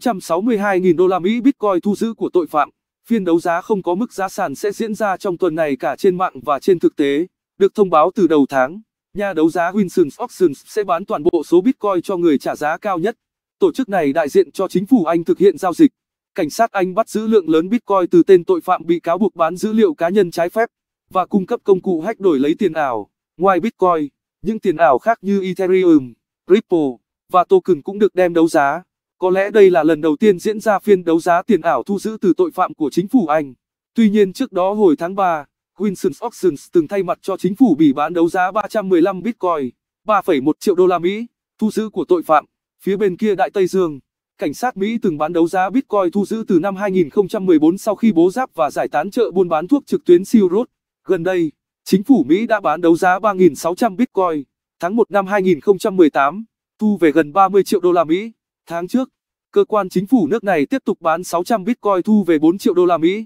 662.000 đô la Mỹ Bitcoin thu giữ của tội phạm. Phiên đấu giá không có mức giá sàn sẽ diễn ra trong tuần này cả trên mạng và trên thực tế. Được thông báo từ đầu tháng, nhà đấu giá Winston Auctions sẽ bán toàn bộ số Bitcoin cho người trả giá cao nhất. Tổ chức này đại diện cho chính phủ Anh thực hiện giao dịch. Cảnh sát Anh bắt giữ lượng lớn Bitcoin từ tên tội phạm bị cáo buộc bán dữ liệu cá nhân trái phép và cung cấp công cụ hack đổi lấy tiền ảo. Ngoài Bitcoin, những tiền ảo khác như Ethereum, Ripple và token cũng được đem đấu giá. Có lẽ đây là lần đầu tiên diễn ra phiên đấu giá tiền ảo thu giữ từ tội phạm của chính phủ Anh. Tuy nhiên trước đó hồi tháng 3, Winston Auctions từng thay mặt cho chính phủ Bỉ bán đấu giá 315 Bitcoin, 3,1 triệu đô la Mỹ, thu giữ của tội phạm. Phía bên kia Đại Tây Dương, cảnh sát Mỹ từng bán đấu giá Bitcoin thu giữ từ năm 2014 sau khi bố giáp và giải tán chợ buôn bán thuốc trực tuyến Silk Road. Gần đây, chính phủ Mỹ đã bán đấu giá 3.600 Bitcoin. Tháng 1 năm 2018, thu về gần 30 triệu đô la Mỹ. Tháng trước, cơ quan chính phủ nước này tiếp tục bán 600 Bitcoin thu về 4 triệu đô la Mỹ.